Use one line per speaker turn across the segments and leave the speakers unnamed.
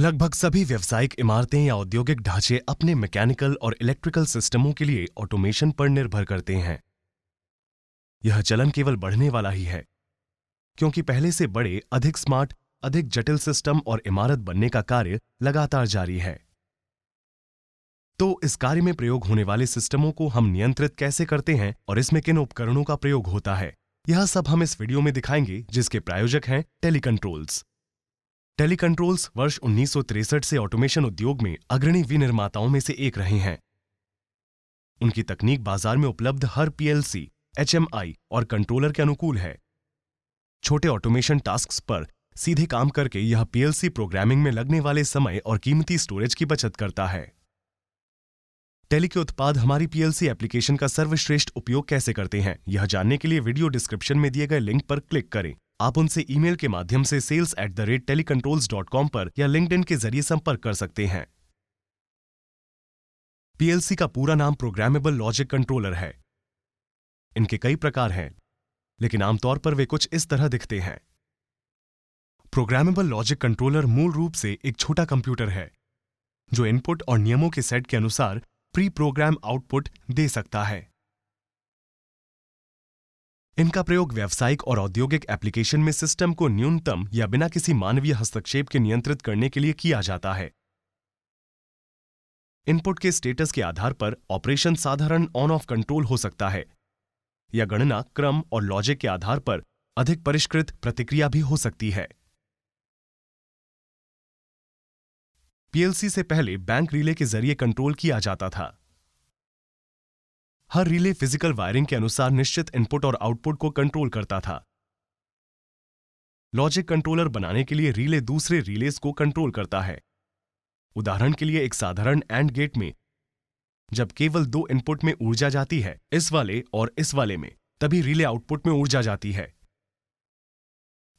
लगभग सभी व्यवसायिक इमारतें या औद्योगिक ढांचे अपने मैकेनिकल और इलेक्ट्रिकल सिस्टमों के लिए ऑटोमेशन पर निर्भर करते हैं यह चलन केवल बढ़ने वाला ही है क्योंकि पहले से बड़े अधिक स्मार्ट अधिक जटिल सिस्टम और इमारत बनने का कार्य लगातार जारी है तो इस कार्य में प्रयोग होने वाले सिस्टमों को हम नियंत्रित कैसे करते हैं और इसमें किन उपकरणों का प्रयोग होता है यह सब हम इस वीडियो में दिखाएंगे जिसके प्रायोजक हैं टेलीकंट्रोल्स टेली कंट्रोल्स वर्ष उन्नीस से ऑटोमेशन उद्योग में अग्रणी विनिर्माताओं में से एक रहे हैं उनकी तकनीक बाजार में उपलब्ध हर पीएलसी एचएमआई और कंट्रोलर के अनुकूल है छोटे ऑटोमेशन टास्क पर सीधे काम करके यह पीएलसी प्रोग्रामिंग में लगने वाले समय और कीमती स्टोरेज की बचत करता है टेली के उत्पाद हमारी पीएलसी एप्लीकेशन का सर्वश्रेष्ठ उपयोग कैसे करते हैं यह जानने के लिए वीडियो डिस्क्रिप्शन में दिए गए लिंक पर क्लिक करें आप उनसे ईमेल के माध्यम से sales at the rate telecontrols dot com पर या लिंक के जरिए संपर्क कर सकते हैं पीएलसी का पूरा नाम प्रोग्रामेबल लॉजिक कंट्रोलर है इनके कई प्रकार हैं लेकिन आमतौर पर वे कुछ इस तरह दिखते हैं प्रोग्रामेबल लॉजिक कंट्रोलर मूल रूप से एक छोटा कंप्यूटर है जो इनपुट और नियमों के सेट के अनुसार प्री प्रोग्राम आउटपुट दे सकता है इनका प्रयोग व्यावसायिक और औद्योगिक एप्लीकेशन में सिस्टम को न्यूनतम या बिना किसी मानवीय हस्तक्षेप के नियंत्रित करने के लिए किया जाता है इनपुट के स्टेटस के आधार पर ऑपरेशन साधारण ऑन ऑफ कंट्रोल हो सकता है या गणना क्रम और लॉजिक के आधार पर अधिक परिष्कृत प्रतिक्रिया भी हो सकती है पीएलसी से पहले बैंक रिले के जरिए कंट्रोल किया जाता था हर रिले फिजिकल वायरिंग के अनुसार निश्चित इनपुट और आउटपुट को कंट्रोल करता था लॉजिक कंट्रोलर बनाने के लिए रिले दूसरे रिलेज को कंट्रोल करता है उदाहरण के लिए एक साधारण एंड गेट में जब केवल दो इनपुट में ऊर्जा जाती है इस वाले और इस वाले में तभी रिले आउटपुट में ऊर्जा जाती है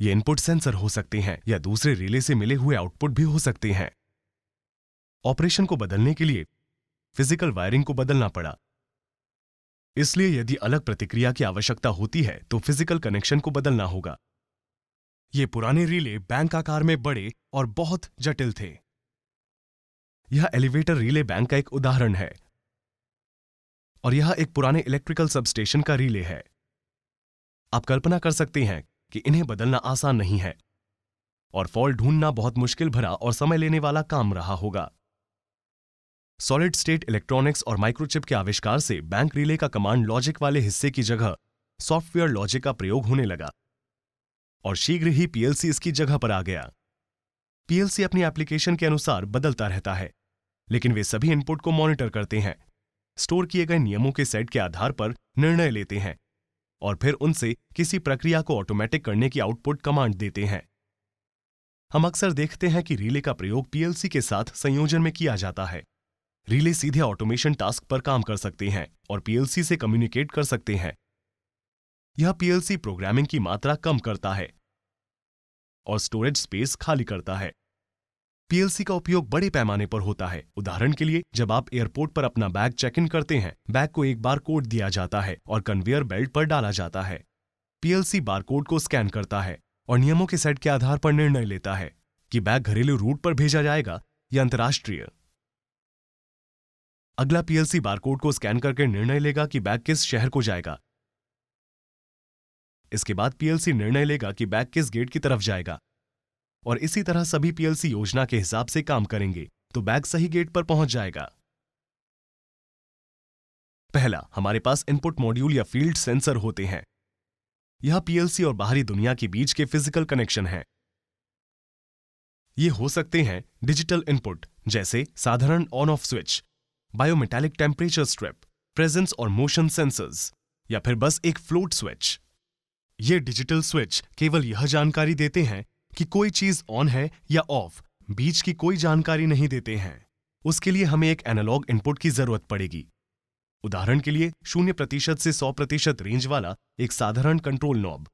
ये इनपुट सेंसर हो सकते हैं या दूसरे रिले से मिले हुए आउटपुट भी हो सकते हैं ऑपरेशन को बदलने के लिए फिजिकल वायरिंग को बदलना पड़ा इसलिए यदि अलग प्रतिक्रिया की आवश्यकता होती है तो फिजिकल कनेक्शन को बदलना होगा ये पुराने रिले बैंक आकार में बड़े और बहुत जटिल थे यह एलिवेटर रिले बैंक का एक उदाहरण है और यह एक पुराने इलेक्ट्रिकल सबस्टेशन का रिले है आप कल्पना कर सकते हैं कि इन्हें बदलना आसान नहीं है और फॉल्ट ढूंढना बहुत मुश्किल भरा और समय लेने वाला काम रहा होगा सॉलिड स्टेट इलेक्ट्रॉनिक्स और माइक्रोचिप के आविष्कार से बैंक रिले का कमांड लॉजिक वाले हिस्से की जगह सॉफ्टवेयर लॉजिक का प्रयोग होने लगा और शीघ्र ही पीएलसी इसकी जगह पर आ गया पीएलसी अपनी एप्लीकेशन के अनुसार बदलता रहता है लेकिन वे सभी इनपुट को मॉनिटर करते हैं स्टोर किए गए नियमों के सेट के आधार पर निर्णय लेते हैं और फिर उनसे किसी प्रक्रिया को ऑटोमेटिक करने की आउटपुट कमांड देते हैं हम अक्सर देखते हैं कि रिले का प्रयोग पीएलसी के साथ संयोजन में किया जाता है रिले सीधे ऑटोमेशन टास्क पर काम कर सकते हैं और पीएलसी से कम्युनिकेट कर सकते हैं यह पीएलसी प्रोग्रामिंग की मात्रा कम करता है और स्टोरेज स्पेस खाली करता है पीएलसी का उपयोग बड़े पैमाने पर होता है उदाहरण के लिए जब आप एयरपोर्ट पर अपना बैग चेक इन करते हैं बैग को एक बार कोड दिया जाता है और कन्वेयर बेल्ट पर डाला जाता है पीएलसी बारकोड को स्कैन करता है और नियमों के सेट के आधार पर निर्णय लेता है कि बैग घरेलू रूट पर भेजा जाएगा या अंतर्राष्ट्रीय अगला पीएलसी बारकोड को स्कैन करके निर्णय लेगा कि बैग किस शहर को जाएगा इसके बाद पीएलसी निर्णय लेगा कि बैग किस गेट की तरफ जाएगा और इसी तरह सभी पीएलसी योजना के हिसाब से काम करेंगे तो बैग सही गेट पर पहुंच जाएगा पहला हमारे पास इनपुट मॉड्यूल या फील्ड सेंसर होते हैं यह पीएलसी और बाहरी दुनिया के बीच के फिजिकल कनेक्शन है ये हो सकते हैं डिजिटल इनपुट जैसे साधारण on off switch bimetallic temperature strip presence और मोशन सेंसर्स या फिर बस एक फ्लोट स्विच ये डिजिटल स्विच केवल यह जानकारी देते हैं कि कोई चीज ऑन है या ऑफ बीच की कोई जानकारी नहीं देते हैं उसके लिए हमें एक एनालॉग इनपुट की जरूरत पड़ेगी उदाहरण के लिए शून्य प्रतिशत से सौ प्रतिशत रेंज वाला एक साधारण कंट्रोल नॉब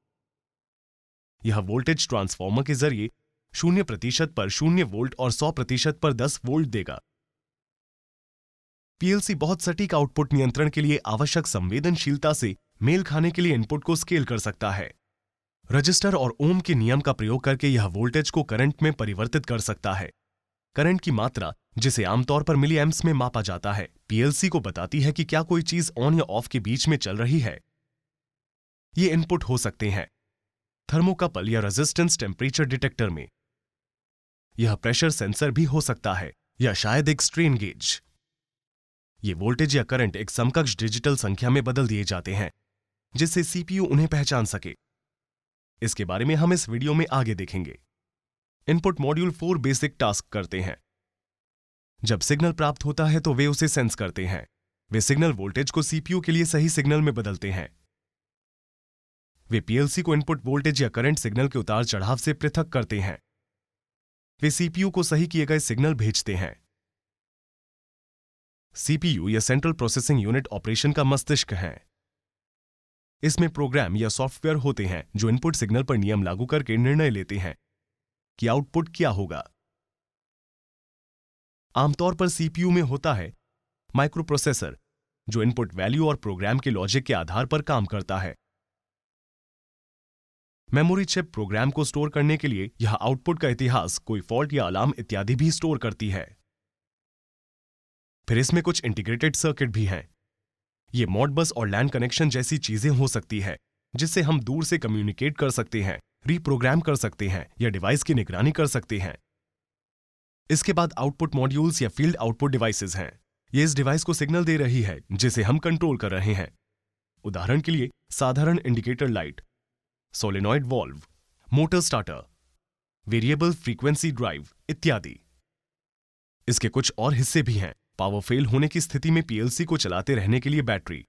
यह वोल्टेज ट्रांसफार्मर के जरिए शून्य प्रतिशत पर शून्य वोल्ट और सौ प्रतिशत पर दस वोल्ट देगा पीएलसी बहुत सटीक आउटपुट नियंत्रण के लिए आवश्यक संवेदनशीलता से मेल खाने के लिए इनपुट को स्केल कर सकता है रजिस्टर और ओम के नियम का प्रयोग करके यह वोल्टेज को करंट में परिवर्तित कर सकता है करंट की मात्रा जिसे आमतौर पर मिली एम्स में मापा जाता है पीएलसी को बताती है कि क्या कोई चीज ऑन या ऑफ के बीच में चल रही है ये इनपुट हो सकते हैं थर्मोकपल या रेजिस्टेंस टेम्परेचर डिटेक्टर में यह प्रेशर सेंसर भी हो सकता है या शायद एक स्ट्रेन गेज ये वोल्टेज या करंट एक समकक्ष डिजिटल संख्या में बदल दिए जाते हैं जिससे सीपीयू उन्हें पहचान सके इसके बारे में हम इस वीडियो में आगे देखेंगे input module four basic task करते हैं जब सिग्नल प्राप्त होता है तो वे उसे सेंस करते हैं वे सिग्नल वोल्टेज को सीपीयू के लिए सही सिग्नल में बदलते हैं वे पीएलसी को इनपुट वोल्टेज या करंट सिग्नल के उतार चढ़ाव से पृथक करते हैं वे सीपीयू को सही किए गए सिग्नल भेजते हैं सीपीयू या सेंट्रल प्रोसेसिंग यूनिट ऑपरेशन का मस्तिष्क है इसमें प्रोग्राम या सॉफ्टवेयर होते हैं जो इनपुट सिग्नल पर नियम लागू करके निर्णय लेते हैं कि आउटपुट क्या होगा आमतौर पर सीपीयू में होता है माइक्रोप्रोसेसर जो इनपुट वैल्यू और प्रोग्राम के लॉजिक के आधार पर काम करता है मेमोरी चिप प्रोग्राम को स्टोर करने के लिए यह आउटपुट का इतिहास कोई फॉल्ट या अलार्म इत्यादि भी स्टोर करती है फिर इसमें कुछ इंटीग्रेटेड सर्किट भी हैं ये मॉडबस और लैंड कनेक्शन जैसी चीजें हो सकती है जिससे हम दूर से कम्युनिकेट कर सकते हैं रीप्रोग्राम कर सकते हैं या डिवाइस की निगरानी कर सकते हैं इसके बाद आउटपुट मॉड्यूल्स या फील्ड आउटपुट डिवाइसेस हैं ये इस डिवाइस को सिग्नल दे रही है जिसे हम कंट्रोल कर रहे हैं उदाहरण के लिए साधारण indicator light solenoid valve motor starter variable frequency drive इत्यादि इसके कुछ और हिस्से भी हैं पावर फेल होने की स्थिति में पीएलसी को चलाते रहने के लिए बैटरी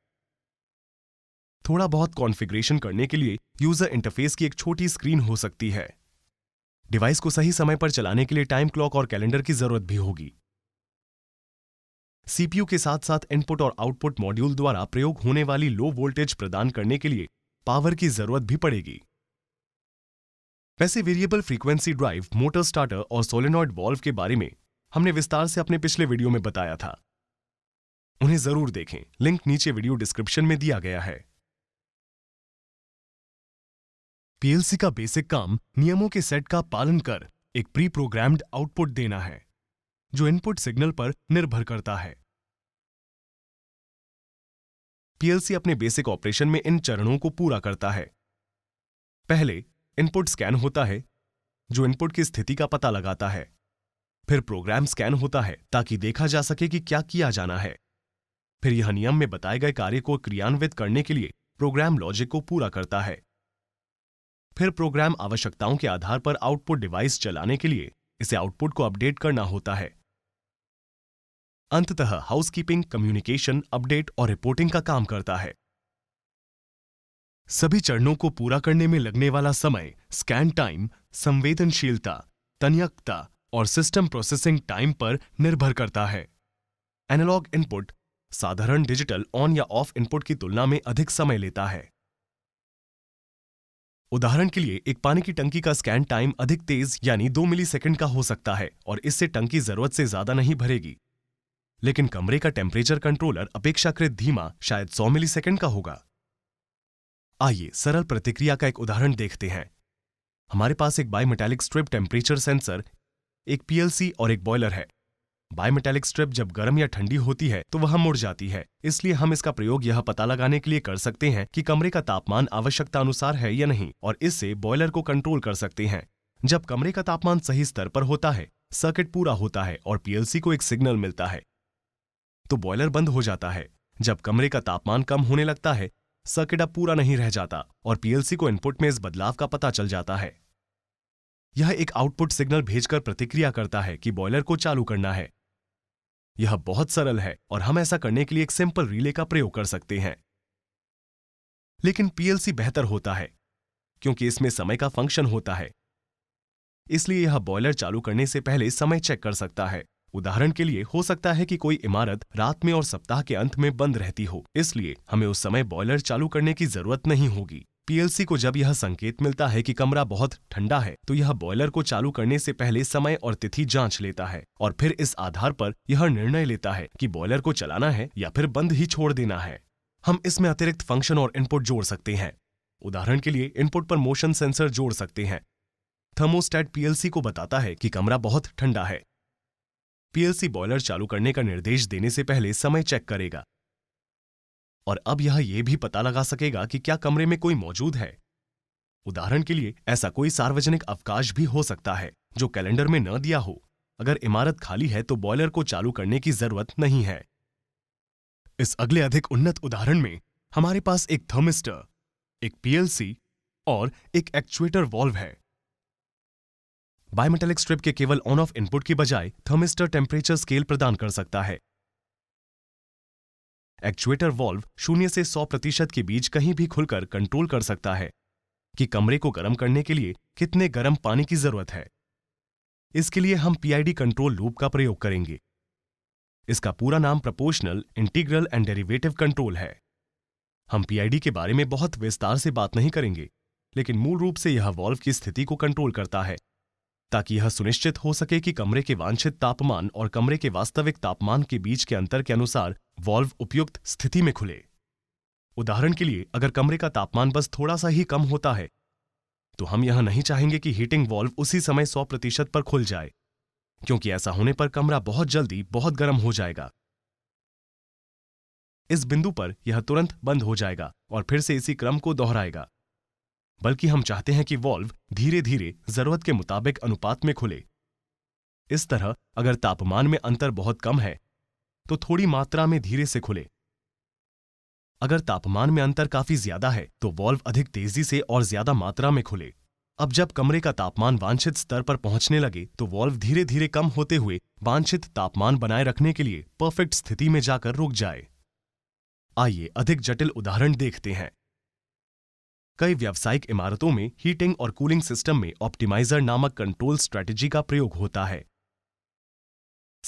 थोड़ा बहुत कॉन्फ़िगरेशन करने के लिए यूजर इंटरफेस की एक छोटी स्क्रीन हो सकती है डिवाइस को सही समय पर चलाने के लिए टाइम क्लॉक और कैलेंडर की जरूरत भी होगी सीपीयू के साथ साथ इनपुट और आउटपुट मॉड्यूल द्वारा प्रयोग होने वाली लो वोल्टेज प्रदान करने के लिए पावर की जरूरत भी पड़ेगी वैसे variable frequency drive motor starter और सोलेनॉइड वॉल्व के बारे में हमने विस्तार से अपने पिछले वीडियो में बताया था उन्हें जरूर देखें लिंक नीचे वीडियो डिस्क्रिप्शन में दिया गया है पीएलसी का बेसिक काम नियमों के सेट का पालन कर एक प्री प्रोग्राम्ड आउटपुट देना है जो इनपुट सिग्नल पर निर्भर करता है पीएलसी अपने बेसिक ऑपरेशन में इन चरणों को पूरा करता है पहले इनपुट स्कैन होता है जो इनपुट की स्थिति का पता लगाता है फिर प्रोग्राम स्कैन होता है ताकि देखा जा सके कि क्या किया जाना है फिर यह नियम में बताए गए कार्य को क्रियान्वित करने के लिए प्रोग्राम लॉजिक को पूरा करता है फिर प्रोग्राम आवश्यकताओं के आधार पर आउटपुट डिवाइस चलाने के लिए इसे आउटपुट को अपडेट करना होता है अंततः हाउसकीपिंग कम्युनिकेशन अपडेट और रिपोर्टिंग का काम करता है सभी चरणों को पूरा करने में लगने वाला समय स्कैन टाइम संवेदनशीलता तन्यकता और सिस्टम प्रोसेसिंग टाइम पर निर्भर करता है एनालॉग इनपुट साधारण डिजिटल ऑन या ऑफ इनपुट की तुलना में अधिक समय लेता है उदाहरण के लिए एक पानी की टंकी का स्कैन टाइम अधिक तेज यानी दो सेकेंड का हो सकता है और इससे टंकी जरूरत से ज्यादा नहीं भरेगी लेकिन कमरे का टेम्परेचर कंट्रोलर अपेक्षाकृत धीमा शायद 100 मिलीसेकंड का होगा आइए सरल प्रतिक्रिया का एक उदाहरण देखते हैं हमारे पास एक बायोमेटेलिक स्ट्रिप टेम्परेचर सेंसर एक पीएलसी और एक बॉयलर है बायोमेटेलिक स्ट्रिप जब गर्म या ठंडी होती है तो वह मुड़ जाती है इसलिए हम इसका प्रयोग यह पता लगाने के लिए कर सकते हैं कि कमरे का तापमान आवश्यकता अनुसार है या नहीं और इससे बॉयलर को कंट्रोल कर सकते हैं जब कमरे का तापमान सही स्तर पर होता है सर्किट पूरा होता है और पीएलसी को एक सिग्नल मिलता है तो बॉयलर बंद हो जाता है जब कमरे का तापमान कम होने लगता है सर्किट अब पूरा नहीं रह जाता और पीएलसी को इनपुट में इस बदलाव का पता चल जाता है यह एक आउटपुट सिग्नल भेजकर प्रतिक्रिया करता है कि बॉयलर को चालू करना है यह बहुत सरल है और हम ऐसा करने के लिए एक सिंपल रिले का प्रयोग कर सकते हैं लेकिन पीएलसी बेहतर होता है क्योंकि इसमें समय का फंक्शन होता है इसलिए यह बॉयलर चालू करने से पहले समय चेक कर सकता है उदाहरण के लिए हो सकता है कि कोई इमारत रात में और सप्ताह के अंत में बंद रहती हो इसलिए हमें उस समय बॉयलर चालू करने की जरूरत नहीं होगी पीएलसी को जब यह संकेत मिलता है कि कमरा बहुत ठंडा है तो यह बॉयलर को चालू करने से पहले समय और तिथि जांच लेता है और फिर इस आधार पर यह निर्णय लेता है कि बॉयलर को चलाना है या फिर बंद ही छोड़ देना है हम इसमें अतिरिक्त फंक्शन और इनपुट जोड़ सकते हैं उदाहरण के लिए इनपुट पर मोशन सेंसर जोड़ सकते हैं थर्मोस्टैट पीएलसी को बताता है कि कमरा बहुत ठंडा है पीएलसी बॉयलर चालू करने का निर्देश देने से पहले समय चेक करेगा और अब यह यह भी पता लगा सकेगा कि क्या कमरे में कोई मौजूद है उदाहरण के लिए ऐसा कोई सार्वजनिक अवकाश भी हो सकता है जो कैलेंडर में न दिया हो अगर इमारत खाली है तो बॉयलर को चालू करने की जरूरत नहीं है इस अगले अधिक उन्नत उदाहरण में हमारे पास एक थर्मिस्टर एक पीएलसी और एक एक्चुएटर वॉल्व है बायोमेटेलिक स्ट्रिप के केवल ऑन ऑफ इनपुट की बजाय थर्मिस्टर टेम्परेचर स्केल प्रदान कर सकता है एक्चुएटर वॉल्व शून्य से सौ प्रतिशत के बीच कहीं भी खुलकर कंट्रोल कर सकता है कि कमरे को गर्म करने के लिए कितने गर्म पानी की जरूरत है इसके लिए हम पीआईडी कंट्रोल लूप का प्रयोग करेंगे इसका पूरा नाम proportional integral and derivative control है हम पीआईडी के बारे में बहुत विस्तार से बात नहीं करेंगे लेकिन मूल रूप से यह वॉल्व की स्थिति को कंट्रोल करता है ताकि यह सुनिश्चित हो सके कि कमरे के वांछित तापमान और कमरे के वास्तविक तापमान के बीच के अंतर के अनुसार वॉल्व उपयुक्त स्थिति में खुले उदाहरण के लिए अगर कमरे का तापमान बस थोड़ा सा ही कम होता है तो हम यह नहीं चाहेंगे कि हीटिंग वॉल्व उसी समय 100 प्रतिशत पर खुल जाए क्योंकि ऐसा होने पर कमरा बहुत जल्दी बहुत गर्म हो जाएगा इस बिंदु पर यह तुरंत बंद हो जाएगा और फिर से इसी क्रम को दोहराएगा बल्कि हम चाहते हैं कि वॉल्व धीरे धीरे जरूरत के मुताबिक अनुपात में खुले इस तरह अगर तापमान में अंतर बहुत कम है तो थोड़ी मात्रा में धीरे से खुले अगर तापमान में अंतर काफी ज्यादा है तो वॉल्व अधिक तेजी से और ज्यादा मात्रा में खुले अब जब कमरे का तापमान वांछित स्तर पर पहुंचने लगे तो वॉल्व धीरे धीरे कम होते हुए वांछित तापमान बनाए रखने के लिए परफेक्ट स्थिति में जाकर रुक जाए आइए अधिक जटिल उदाहरण देखते हैं कई व्यावसायिक इमारतों में हीटिंग और कूलिंग सिस्टम में ऑप्टिमाइजर नामक कंट्रोल स्ट्रेटेजी का प्रयोग होता है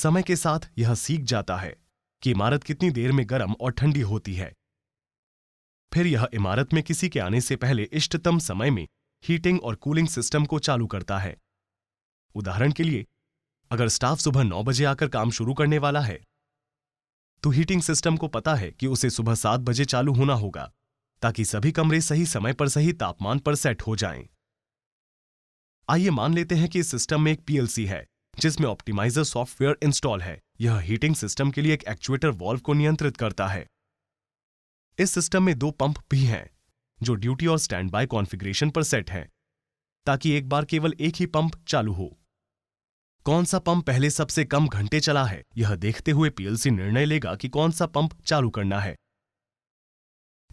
समय के साथ यह सीख जाता है कि इमारत कितनी देर में गर्म और ठंडी होती है फिर यह इमारत में किसी के आने से पहले इष्टतम समय में हीटिंग और कूलिंग सिस्टम को चालू करता है उदाहरण के लिए अगर स्टाफ सुबह नौ बजे आकर काम शुरू करने वाला है तो हीटिंग सिस्टम को पता है कि उसे सुबह सात बजे चालू होना होगा ताकि सभी कमरे सही समय पर सही तापमान पर सेट हो जाएं। आइए मान लेते हैं कि इस सिस्टम में एक पीएलसी है जिसमें ऑप्टिमाइजर सॉफ्टवेयर इंस्टॉल है यह हीटिंग सिस्टम के लिए एक एक्चुएटर वॉल्व को नियंत्रित करता है इस सिस्टम में दो पंप भी हैं जो ड्यूटी और स्टैंड बाय कॉन्फ़िगरेशन पर सेट हैं ताकि एक बार केवल एक ही पंप चालू हो कौन सा पंप पहले सबसे कम घंटे चला है यह देखते हुए पीएलसी निर्णय लेगा कि कौन सा पंप चालू करना है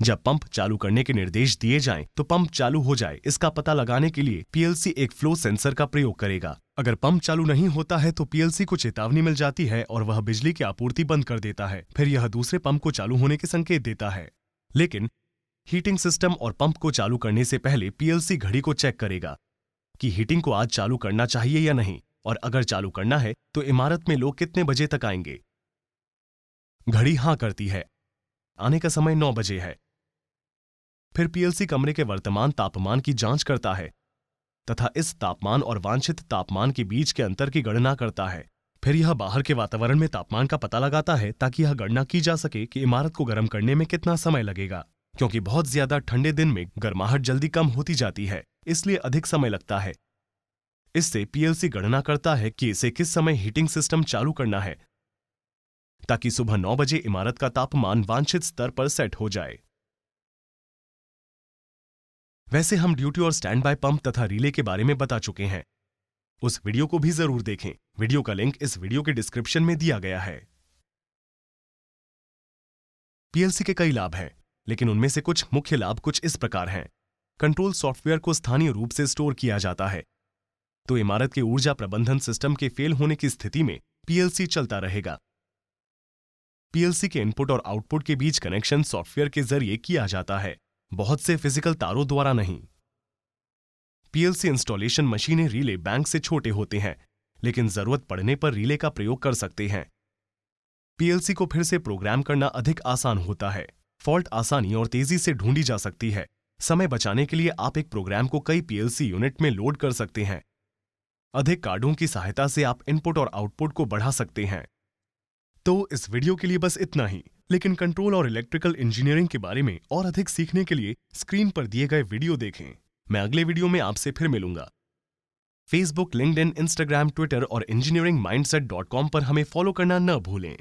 जब पंप चालू करने के निर्देश दिए जाएं तो पंप चालू हो जाए इसका पता लगाने के लिए पीएलसी एक फ्लो सेंसर का प्रयोग करेगा अगर पंप चालू नहीं होता है तो पीएलसी को चेतावनी मिल जाती है और वह बिजली की आपूर्ति बंद कर देता है फिर यह दूसरे पंप को चालू होने के संकेत देता है लेकिन हीटिंग सिस्टम और पंप को चालू करने से पहले पीएलसी घड़ी को चेक करेगा कि हीटिंग को आज चालू करना चाहिए या नहीं और अगर चालू करना है तो इमारत में लोग कितने बजे तक आएंगे घड़ी हां करती है आने का समय नौ बजे है फिर पीएलसी कमरे के वर्तमान तापमान की जांच करता है तथा इस तापमान और वांछित तापमान के बीच के अंतर की गणना करता है फिर यह बाहर के वातावरण में तापमान का पता लगाता है ताकि यह गणना की जा सके कि इमारत को गर्म करने में कितना समय लगेगा क्योंकि बहुत ज्यादा ठंडे दिन में गर्माहट जल्दी कम होती जाती है इसलिए अधिक समय लगता है इससे पीएलसी गणना करता है कि इसे किस समय हीटिंग सिस्टम चालू करना है ताकि सुबह नौ बजे इमारत का तापमान वांछित स्तर पर सेट हो जाए वैसे हम ड्यूटी और स्टैंड बाय पंप तथा रिले के बारे में बता चुके हैं उस वीडियो को भी जरूर देखें वीडियो का लिंक इस वीडियो के डिस्क्रिप्शन में दिया गया है पीएलसी के कई लाभ हैं लेकिन उनमें से कुछ मुख्य लाभ कुछ इस प्रकार हैं कंट्रोल सॉफ्टवेयर को स्थानीय रूप से स्टोर किया जाता है तो इमारत के ऊर्जा प्रबंधन सिस्टम के फेल होने की स्थिति में पीएलसी चलता रहेगा पीएलसी के इनपुट और आउटपुट के बीच कनेक्शन सॉफ्टवेयर के जरिए किया जाता है बहुत से फिजिकल तारों द्वारा नहीं पीएलसी इंस्टॉलेशन मशीनें रिले बैंक से छोटे होते हैं लेकिन जरूरत पड़ने पर रिले का प्रयोग कर सकते हैं पीएलसी को फिर से प्रोग्राम करना अधिक आसान होता है फॉल्ट आसानी और तेजी से ढूंढी जा सकती है समय बचाने के लिए आप एक प्रोग्राम को कई पीएलसी यूनिट में लोड कर सकते हैं अधिक कार्डों की सहायता से आप इनपुट और आउटपुट को बढ़ा सकते हैं तो इस वीडियो के लिए बस इतना ही लेकिन कंट्रोल और इलेक्ट्रिकल इंजीनियरिंग के बारे में और अधिक सीखने के लिए स्क्रीन पर दिए गए वीडियो देखें मैं अगले वीडियो में आपसे फिर मिलूंगा Facebook LinkedIn Instagram Twitter और इंजीनियरिंग माइंडसेट डॉट कॉम पर हमें फॉलो करना न भूलें